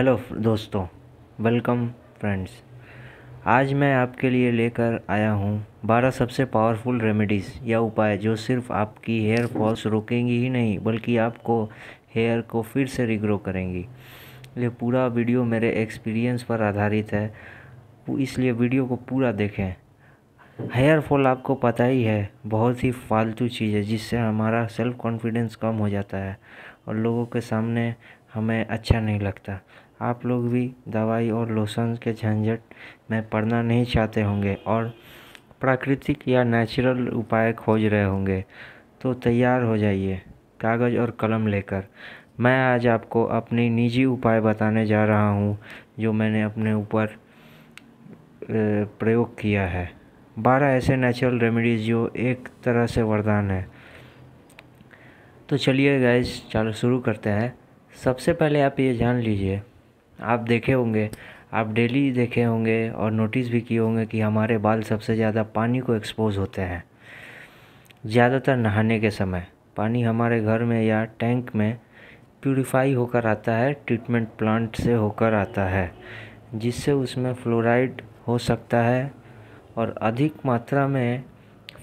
hello दोस्तों welcome friends आज मैं आपके लिए लेकर आया हूँ बारह सबसे पावरफुल रेमेडीज़ या उपाय जो सिर्फ आपकी हेयर फॉल्स रोकेंगी ही नहीं बल्कि आपको हेयर को फिर से रिग्रो करेंगी ये पूरा वीडियो मेरे एक्सपीरियंस पर आधारित है इसलिए वीडियो को पूरा देखें हेयर फॉल आपको पता ही है बहुत ही फालतू चीज़ है जिससे हमारा सेल्फ कॉन्फिडेंस कम हो जाता है और लोगों के सामने हमें अच्छा नहीं लगता आप लोग भी दवाई और लोशन के झंझट में पढ़ना नहीं चाहते होंगे और प्राकृतिक या नेचुरल उपाय खोज रहे होंगे तो तैयार हो जाइए कागज़ और कलम लेकर मैं आज आपको अपने निजी उपाय बताने जा रहा हूँ जो मैंने अपने ऊपर प्रयोग किया है बारह ऐसे नेचुरल रेमेडीज़ जो एक तरह से वरदान है तो चलिए गैस चलो शुरू करते हैं सबसे पहले आप ये जान लीजिए आप देखे होंगे आप डेली देखे होंगे और नोटिस भी किए होंगे कि हमारे बाल सबसे ज़्यादा पानी को एक्सपोज़ होते हैं ज़्यादातर नहाने के समय पानी हमारे घर में या टैंक में प्यूरिफाई होकर आता है ट्रीटमेंट प्लांट से होकर आता है जिससे उसमें फ्लोराइड हो सकता है और अधिक मात्रा में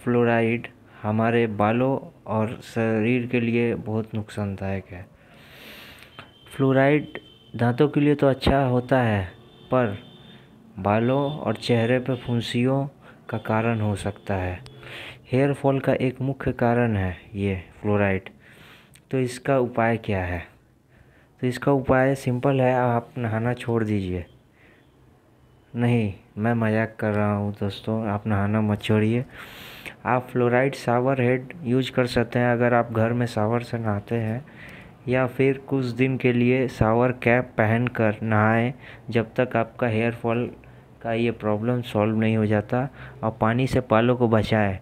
फ्लोराइड हमारे बालों और शरीर के लिए बहुत नुकसानदायक है फ्लोराइड दांतों के लिए तो अच्छा होता है पर बालों और चेहरे पर फुंसियों का कारण हो सकता है हेयर फॉल का एक मुख्य कारण है ये फ्लोराइड तो इसका उपाय क्या है तो इसका उपाय सिंपल है आप नहाना छोड़ दीजिए नहीं मैं मजाक कर रहा हूँ दोस्तों आप नहाना मत छोड़िए आप फ्लोराइड सावर हेड यूज कर सकते हैं अगर आप घर में सावर से नहाते हैं या फिर कुछ दिन के लिए सावर कैप पहन कर नहाएं जब तक आपका हेयर फॉल का ये प्रॉब्लम सॉल्व नहीं हो जाता और पानी से पालों को बचाएं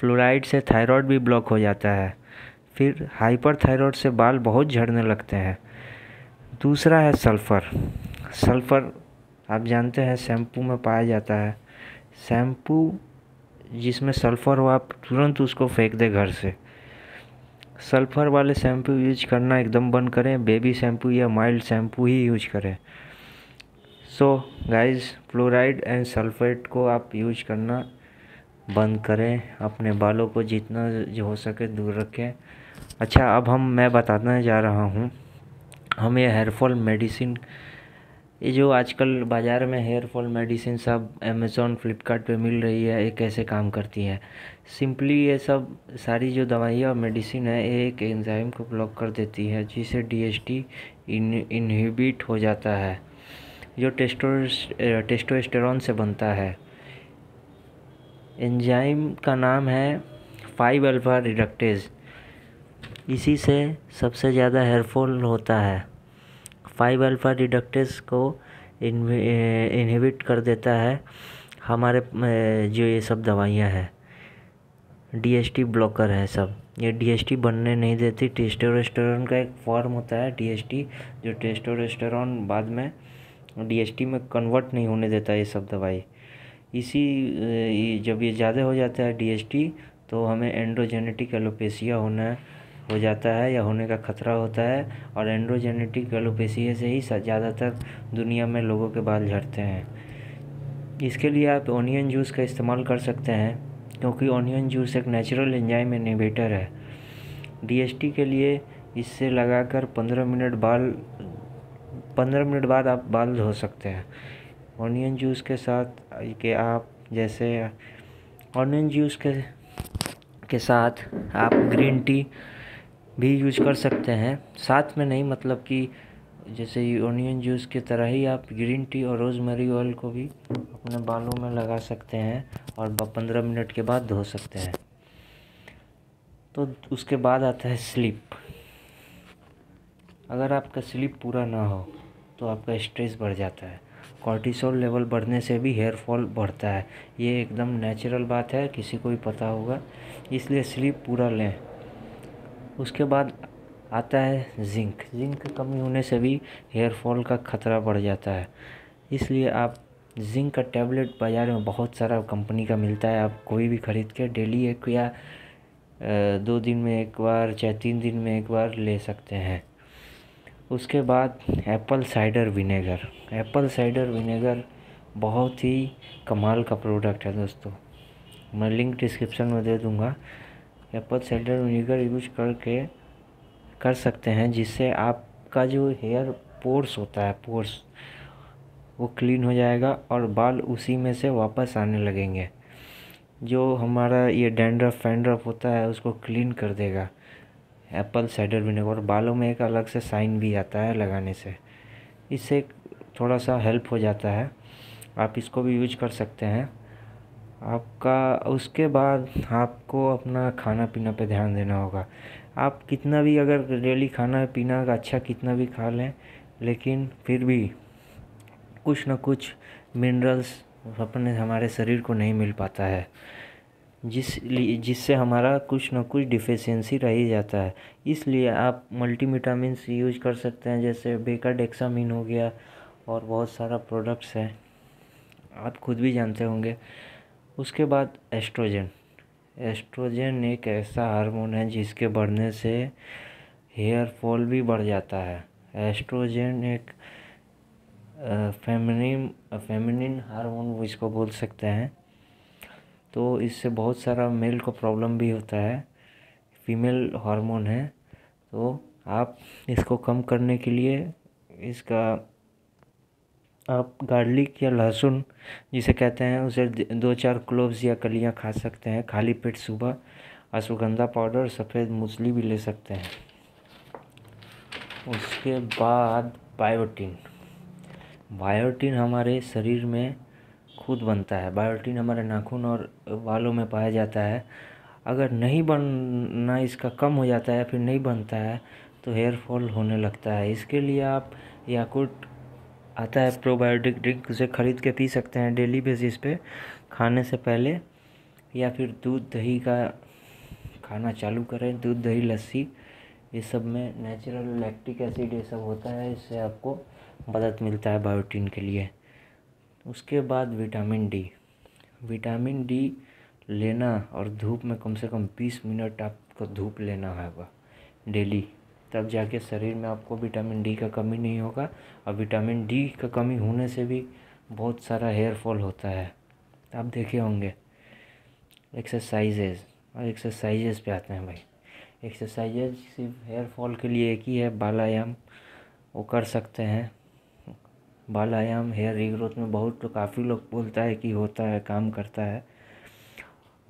फ्लोराइड से थायराइड भी ब्लॉक हो जाता है फिर हाइपर थायराइड से बाल बहुत झड़ने लगते हैं दूसरा है सल्फ़र सल्फ़र आप जानते हैं शैम्पू में पाया जाता है शैम्पू जिसमें सल्फ़र हो आप तुरंत उसको फेंक दें घर से सल्फ़र वाले शैम्पू यूज करना एकदम बंद करें बेबी शैम्पू या माइल्ड शैम्पू ही यूज करें so guys fluoride and sulphate को आप यूज करना बंद करें अपने बालों को जितना जो हो सके दूर रखें अच्छा अब हम मैं बताने जा रहा हूँ हम ये हेयरफॉल मेडिसिन ये जो आजकल बाज़ार में हेयर फॉल मेडिसिन सब अमेज़ोन फ्लिपकार्ट पे मिल रही है ये कैसे काम करती है सिंपली ये सब सारी जो दवाइयाँ और मेडिसिन है ये एक एंजाइम को ब्लॉक कर देती है जिसे एस इन इनहिबिट हो जाता है जो टेस्टो टेस्टोस्टेरॉन से बनता है एंजाइम का नाम है फाइव अल्फा रिडक्टेज इसी से सबसे ज़्यादा हेयरफॉल होता है फाइव अल्फा रिडक्टेस को इनहिबिट eh, कर देता है हमारे eh, जो ये सब दवाइयाँ हैं डीएसटी ब्लॉकर है सब ये डीएसटी बनने नहीं देती टेस्टोरेस्टेरॉन का एक फॉर्म होता है डीएसटी जो टेस्टोरेस्टेरॉन बाद में डीएसटी में कन्वर्ट नहीं होने देता ये सब दवाई इसी eh, जब ये ज़्यादा हो जाता है डीएसटी तो हमें एंड्रोजेनेटिक एलोपेसिया होना है हो जाता है या होने का खतरा होता है और एंड्रोजेनेटिक एलोपेसिया से ही ज़्यादातर दुनिया में लोगों के बाल झड़ते हैं इसके लिए आप ओनियन जूस का इस्तेमाल कर सकते हैं क्योंकि ओनियन जूस एक नेचुरल एंजाइम इनिवेटर है डीएसटी के लिए इससे लगाकर पंद्रह मिनट बाल पंद्रह मिनट बाद आप बाल धो सकते हैं ऑनियन जूस के साथ के आप जैसे ऑनियन जूस के के साथ आप ग्रीन टी भी यूज कर सकते हैं साथ में नहीं मतलब कि जैसे ओनियन जूस की तरह ही आप ग्रीन टी और रोजमेरी ऑयल को भी अपने बालों में लगा सकते हैं और पंद्रह मिनट के बाद धो सकते हैं तो उसके बाद आता है स्लीप अगर आपका स्लीप पूरा ना हो तो आपका स्ट्रेस बढ़ जाता है कॉर्टिसोल लेवल बढ़ने से भी हेयर फॉल बढ़ता है ये एकदम नेचुरल बात है किसी को भी पता होगा इसलिए स्लीप पूरा लें उसके बाद आता है जिंक जिंक कमी होने से भी हेयर फॉल का ख़तरा बढ़ जाता है इसलिए आप जिंक का टैबलेट बाज़ार में बहुत सारा कंपनी का मिलता है आप कोई भी ख़रीद के डेली एक या दो दिन में एक बार चाहे तीन दिन में एक बार ले सकते हैं उसके बाद apple cider vinegar apple cider vinegar बहुत ही कमाल का प्रोडक्ट है दोस्तों मैं लिंक डिस्क्रिप्शन में दे दूँगा एप्पल साइडर विनेगर यूज करके कर सकते हैं जिससे आपका जो हेयर पोर्स होता है पोर्स वो क्लीन हो जाएगा और बाल उसी में से वापस आने लगेंगे जो हमारा ये डैंड्रफ फैंड्रफ होता है उसको क्लीन कर देगा एप्पल साइडर विनेगर बालों में एक अलग से साइन भी आता है लगाने से इससे थोड़ा सा हेल्प हो जाता है आप इसको भी यूज कर सकते हैं आपका उसके बाद आपको अपना खाना पीना पे ध्यान देना होगा आप कितना भी अगर डेली खाना पीना अच्छा कितना भी खा लें लेकिन फिर भी कुछ ना कुछ मिनरल्स अपने हमारे शरीर को नहीं मिल पाता है जिस जिससे हमारा कुछ ना कुछ डिफिशेंसी रह ही जाता है इसलिए आप मल्टीविटामिन्स यूज कर सकते हैं जैसे बेकर डेक्सामिन हो गया और बहुत सारा प्रोडक्ट्स है आप खुद भी जानते होंगे उसके बाद एस्ट्रोजन एस्ट्रोजन एक ऐसा हार्मोन है जिसके बढ़ने से हेयर फॉल भी बढ़ जाता है एस्ट्रोजन एक फेमिनिन फेमिनिन हार्मोन वो इसको बोल सकते हैं तो इससे बहुत सारा मेल को प्रॉब्लम भी होता है फीमेल हार्मोन है तो आप इसको कम करने के लिए इसका आप गार्लिक या लहसुन जिसे कहते हैं उसे दो चार क्लोव्स या कलियां खा सकते हैं खाली पेट सुबह अश्वगंधा पाउडर सफ़ेद मूसली भी ले सकते हैं उसके बाद बायोटिन बायोटिन हमारे शरीर में खुद बनता है बायोटिन हमारे नाखून और बालों में पाया जाता है अगर नहीं बनना इसका कम हो जाता है फिर नहीं बनता है तो हेयर फॉल होने लगता है इसके लिए आप याकुट आता है प्रोबायोटिक ड्रिंक उसे ख़रीद के पी सकते हैं डेली बेसिस पे खाने से पहले या फिर दूध दही का खाना चालू करें दूध दही लस्सी ये सब में नेचुरल लैक्टिक एसिड ये सब होता है इससे आपको मदद मिलता है बायोटीन के लिए उसके बाद विटामिन डी विटामिन डी लेना और धूप में कम से कम बीस मिनट आपको धूप लेना होगा डेली तब जाके शरीर में आपको विटामिन डी का कमी नहीं होगा और विटामिन डी का कमी होने से भी बहुत सारा हेयर फॉल होता है आप देखे होंगे एक्सरसाइजेज और एक्सरसाइजेज पे आते हैं भाई एक्सरसाइजेज सिर्फ हेयर फॉल के लिए एक ही है बालायाम वो कर सकते हैं बालायाम हेयर रीग्रोथ में बहुत तो काफ़ी लोग बोलता है कि होता है काम करता है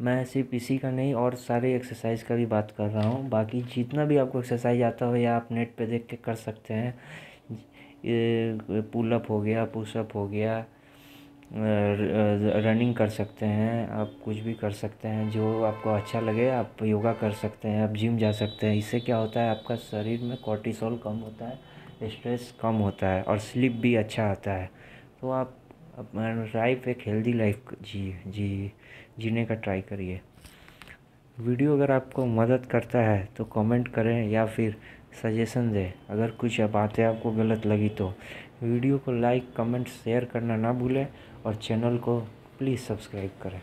मैं सिर्फ इसी का नहीं और सारे एक्सरसाइज का भी बात कर रहा हूँ बाकी जितना भी आपको एक्सरसाइज आता हो या आप नेट पे देख के कर सकते हैं पुलअप हो गया पुशअप हो गया रनिंग कर सकते हैं आप कुछ भी कर सकते हैं जो आपको अच्छा लगे आप योगा कर सकते हैं आप जिम जा सकते हैं इससे क्या होता है आपका शरीर में कॉर्टिसोल कम होता है स्ट्रेस कम होता है और स्लिप भी अच्छा आता है तो आप लाइफ एक हेल्दी लाइफ जी जी जीने का ट्राई करिए वीडियो अगर आपको मदद करता है तो कमेंट करें या फिर सजेशन दें अगर कुछ बातें आपको गलत लगी तो वीडियो को लाइक कमेंट शेयर करना ना भूलें और चैनल को प्लीज़ सब्सक्राइब करें